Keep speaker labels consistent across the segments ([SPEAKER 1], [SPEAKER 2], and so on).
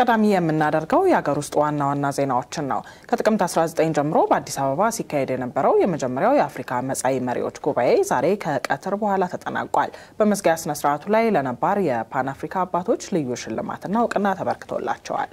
[SPEAKER 1] ቀዳሚ የምናደርገው የሀገር ውስጥ ዋና ዋና ዜናዎችን ነው። ከጥቅምት 19 ጀምሮ በአዲስ አበባ ሲካሄድ የነበረው የመጀመሪያው የአፍሪካ መጻኢ መሪዎች ጉባኤ ዛሬ ከቀትር በኋላ ተጠናቋል። በመዝጊያ ስነስርዓቱ ላይ ለነባር የፓን አፍሪካ አባቶች ልዩ ሽልማትና እውቅና ተበርክቶላቸዋል።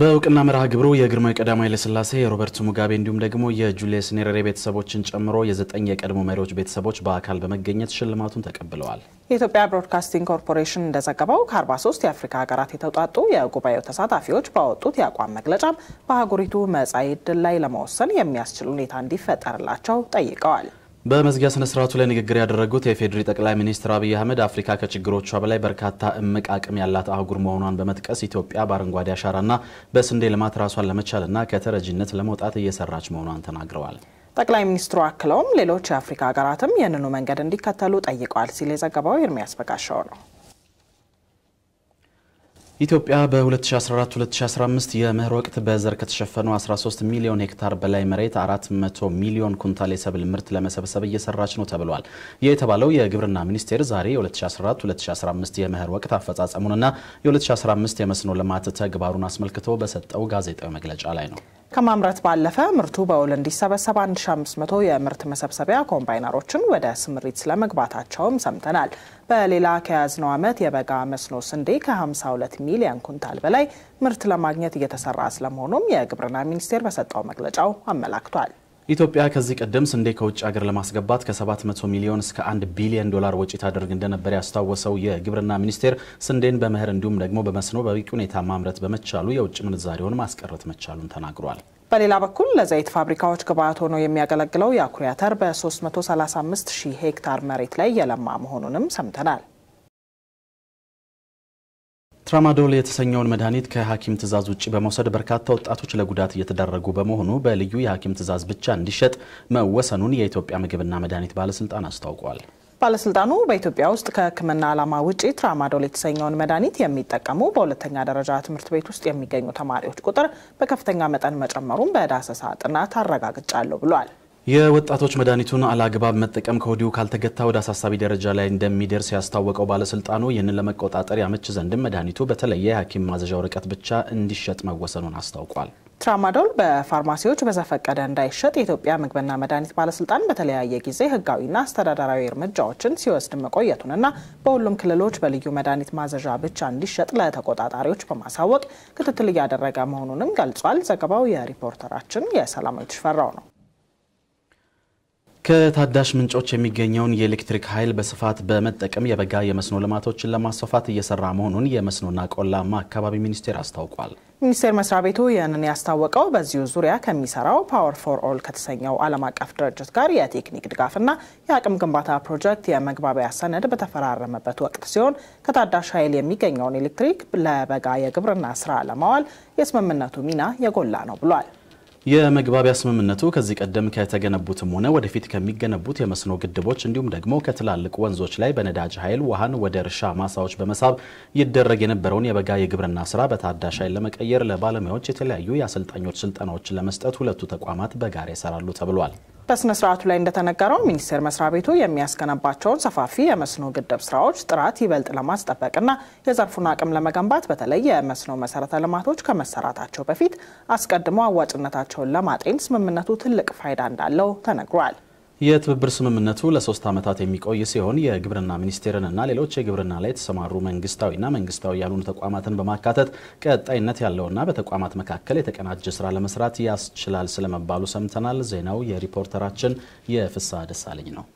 [SPEAKER 2] በእውቅና መርሃ ግብሩ የግርመ ቀዳማዊ ኃይለሥላሴ የሮበርት ሙጋቤ እንዲሁም ደግሞ የጁልየስ ኔሬሬ ቤተሰቦችን ጨምሮ የዘጠኝ የቀድሞ መሪዎች ቤተሰቦች በአካል በመገኘት ሽልማቱን ተቀብለዋል።
[SPEAKER 1] የኢትዮጵያ ብሮድካስቲንግ ኮርፖሬሽን እንደዘገበው ከ43 የአፍሪካ ሀገራት የተውጣጡ የጉባኤው ተሳታፊዎች ባወጡት የአቋም መግለጫም በአህጉሪቱ መጻኢ ዕድል ላይ ለመወሰን የሚያስችል ሁኔታ እንዲፈጠርላቸው ጠይቀዋል።
[SPEAKER 2] በመዝጊያ ስነ ስርዓቱ ላይ ንግግር ያደረጉት የፌዴሪ ጠቅላይ ሚኒስትር አብይ አህመድ አፍሪካ ከችግሮቿ በላይ በርካታ እምቅ አቅም ያላት አህጉር መሆኗን በመጥቀስ ኢትዮጵያ በአረንጓዴ አሻራና በስንዴ ልማት ራሷን ለመቻልና ከተረጂነት ለመውጣት እየሰራች መሆኗን ተናግረዋል።
[SPEAKER 1] ጠቅላይ ሚኒስትሩ አክለውም ሌሎች የአፍሪካ ሀገራትም ይህንኑ መንገድ እንዲከተሉ ጠይቀዋል ሲል የዘገባው ኤርሚያስ በጋሻው ነው።
[SPEAKER 2] ኢትዮጵያ በ2014-2015 የመኸር ወቅት በዘር ከተሸፈኑ 13 ሚሊዮን ሄክታር በላይ መሬት 400 ሚሊዮን ኩንታል የሰብል ምርት ለመሰብሰብ እየሰራች ነው ተብሏል። ይህ የተባለው የግብርና ሚኒስቴር ዛሬ የ2014-2015 የመኸር ወቅት አፈጻጸሙንና የ2015 የመስኖ ልማት ተግባሩን አስመልክቶ በሰጠው ጋዜጣዊ መግለጫ ላይ ነው።
[SPEAKER 1] ከማምረት ባለፈ ምርቱ በውል እንዲሰበሰብ 1500 የምርት መሰብሰቢያ ኮምባይነሮችን ወደ ስምሪት ስለመግባታቸውም ሰምተናል። በሌላ ከያዝነው ዓመት የበጋ መስኖ ስንዴ ከ52 ሚሊዮን ኩንታል በላይ ምርት ለማግኘት እየተሰራ ስለመሆኑም የግብርና ሚኒስቴር በሰጠው መግለጫው አመላክቷል።
[SPEAKER 2] ኢትዮጵያ ከዚህ ቀደም ስንዴ ከውጭ ሀገር ለማስገባት ከ700 ሚሊዮን እስከ 1 ቢሊዮን ዶላር ወጪ ታደርግ እንደነበር ያስታወሰው የግብርና ሚኒስቴር ስንዴን በመኸር እንዲሁም ደግሞ በመስኖ በበቂ ሁኔታ ማምረት በመቻሉ የውጭ ምንዛሬውን ማስቀረት መቻሉን ተናግሯል።
[SPEAKER 1] በሌላ በኩል ለዘይት ፋብሪካዎች ግብአት ሆኖ የሚያገለግለው የአኩሪ አተር በ335 ሺህ ሄክታር መሬት ላይ የለማ መሆኑንም ሰምተናል።
[SPEAKER 2] ትራማዶል የተሰኘውን መድኃኒት ከሐኪም ትዕዛዝ ውጭ በመውሰድ በርካታ ወጣቶች ለጉዳት እየተዳረጉ በመሆኑ በልዩ የሐኪም ትእዛዝ ብቻ እንዲሸጥ መወሰኑን የኢትዮጵያ ምግብና መድኃኒት ባለስልጣን አስታውቋል።
[SPEAKER 1] ባለስልጣኑ በኢትዮጵያ ውስጥ ከሕክምና ዓላማ ውጪ ትራማዶል የተሰኘውን መድኃኒት የሚጠቀሙ በሁለተኛ ደረጃ ትምህርት ቤት ውስጥ የሚገኙ ተማሪዎች ቁጥር በከፍተኛ መጠን መጨመሩን በዳሰሳ ጥናት አረጋግጫለሁ ብሏል።
[SPEAKER 2] የወጣቶች መድኃኒቱን አላግባብ መጠቀም ከወዲሁ ካልተገታ ወደ አሳሳቢ ደረጃ ላይ እንደሚደርስ ያስታወቀው ባለስልጣኑ ይህንን ለመቆጣጠር ያመች ዘንድም መድኃኒቱ በተለየ የሐኪም ማዘዣ ወረቀት ብቻ እንዲሸጥ መወሰኑን አስታውቋል።
[SPEAKER 1] ትራማዶል በፋርማሲዎች በዘፈቀደ እንዳይሸጥ የኢትዮጵያ ምግብና መድኃኒት ባለስልጣን በተለያየ ጊዜ ህጋዊና አስተዳደራዊ እርምጃዎችን ሲወስድ መቆየቱንና በሁሉም ክልሎች በልዩ መድኃኒት ማዘዣ ብቻ እንዲሸጥ ለተቆጣጣሪዎች በማሳወቅ ክትትል እያደረገ መሆኑንም ገልጿል። ዘገባው የሪፖርተራችን የሰላማዊት ሽፈራው ነው።
[SPEAKER 2] ከታዳሽ ምንጮች የሚገኘውን የኤሌክትሪክ ኃይል በስፋት በመጠቀም የበጋ የመስኖ ልማቶችን ለማስፋፋት እየሰራ መሆኑን የመስኖና ቆላማ አካባቢ ሚኒስቴር አስታውቋል።
[SPEAKER 1] ሚኒስቴር መስሪያ ቤቱ ይህንን ያስታወቀው በዚሁ ዙሪያ ከሚሰራው ፓወር ፎር ኦል ከተሰኘው ዓለም አቀፍ ድርጅት ጋር የቴክኒክ ድጋፍና የአቅም ግንባታ ፕሮጀክት የመግባቢያ ሰነድ በተፈራረመበት ወቅት ሲሆን ከታዳሽ ኃይል የሚገኘውን ኤሌክትሪክ ለበጋ የግብርና ስራ ለማዋል የስምምነቱ ሚና የጎላ ነው ብሏል።
[SPEAKER 2] የመግባቢያ ስምምነቱ ከዚህ ቀደም ከተገነቡትም ሆነ ወደፊት ከሚገነቡት የመስኖ ግድቦች እንዲሁም ደግሞ ከትላልቅ ወንዞች ላይ በነዳጅ ኃይል ውሃን ወደ እርሻ ማሳዎች በመሳብ ይደረግ የነበረውን የበጋ የግብርና ስራ በታዳሽ ኃይል ለመቀየር ለባለሙያዎች የተለያዩ የአሰልጣኞች ስልጠናዎችን ለመስጠት ሁለቱ ተቋማት በጋራ ይሰራሉ ተብሏል።
[SPEAKER 1] በስነ ስርዓቱ ላይ እንደተነገረው ሚኒስቴር መስሪያ ቤቱ የሚያስገነባቸውን ሰፋፊ የመስኖ ግድብ ስራዎች ጥራት ይበልጥ ለማስጠበቅና የዘርፉን አቅም ለመገንባት በተለይ የመስኖ መሰረተ ልማቶች ከመሰራታቸው በፊት አስቀድሞ አዋጭነታቸውን ለማጤን ስምምነቱ ትልቅ ፋይዳ እንዳለው ተነግሯል።
[SPEAKER 2] የትብብር ስምምነቱ ለሶስት ዓመታት የሚቆይ ሲሆን የግብርና ሚኒስቴርንና ሌሎች የግብርና ላይ የተሰማሩ መንግስታዊና መንግስታዊ ያልሆኑ ተቋማትን በማካተት ቀጣይነት ያለውና በተቋማት መካከል የተቀናጀ ስራ ለመስራት ያስችላል ስለመባሉ ሰምተናል። ዜናው የሪፖርተራችን የፍሳ ደሳለኝ ነው።